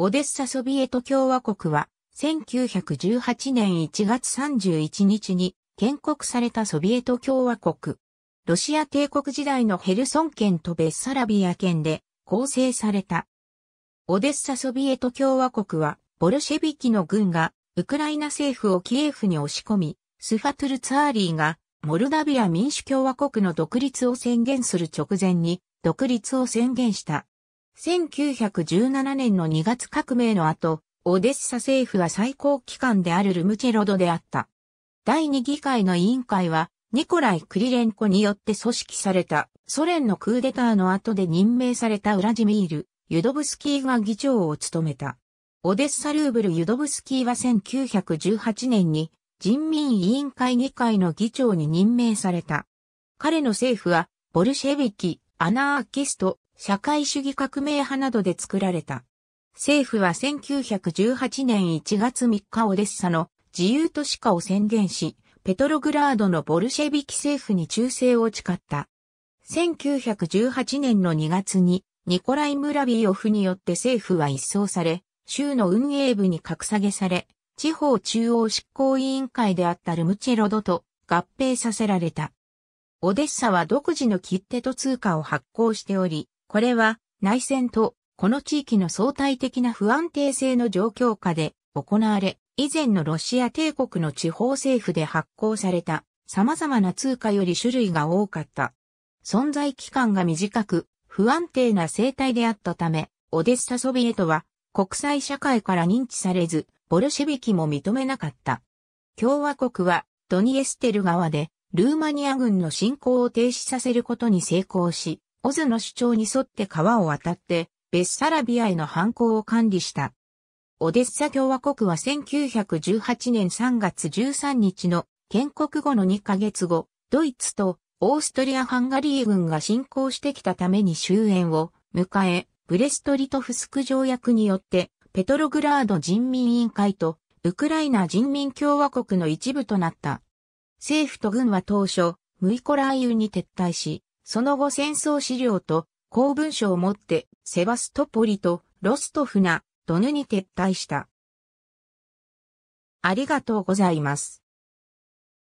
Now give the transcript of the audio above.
オデッサソビエト共和国は、1918年1月31日に建国されたソビエト共和国。ロシア帝国時代のヘルソン県とベッサラビア県で構成された。オデッサソビエト共和国は、ボルシェビキの軍が、ウクライナ政府をキエフに押し込み、スファトゥルツァーリーが、モルダビア民主共和国の独立を宣言する直前に、独立を宣言した。1917年の2月革命の後、オデッサ政府は最高機関であるルムチェロドであった。第二議会の委員会は、ニコライ・クリレンコによって組織されたソ連のクーデターの後で任命されたウラジミール・ユドブスキーが議長を務めた。オデッサルーブル・ユドブスキーは1918年に人民委員会議会の議長に任命された。彼の政府はボルシェビキアナーキスト、社会主義革命派などで作られた。政府は1918年1月3日オデッサの自由都市化を宣言し、ペトログラードのボルシェビキ政府に忠誠を誓った。1918年の2月にニコライ・ムラビオフによって政府は一掃され、州の運営部に格下げされ、地方中央執行委員会であったルムチェロドと合併させられた。オデッサは独自の切手と通貨を発行しており、これは内戦とこの地域の相対的な不安定性の状況下で行われ、以前のロシア帝国の地方政府で発行された様々な通貨より種類が多かった。存在期間が短く不安定な生態であったため、オデッサソビエトは国際社会から認知されず、ボルシェビキも認めなかった。共和国はドニエステル側でルーマニア軍の侵攻を停止させることに成功し、オズの主張に沿って川を渡って、ベッサラビアへの反抗を管理した。オデッサ共和国は1918年3月13日の建国後の2ヶ月後、ドイツとオーストリア・ハンガリー軍が侵攻してきたために終焉を迎え、ブレストリトフスク条約によって、ペトログラード人民委員会とウクライナ人民共和国の一部となった。政府と軍は当初、ムイコラーユに撤退し、その後戦争資料と公文書を持ってセバストポリとロストフナ、ドヌに撤退した。ありがとうございます。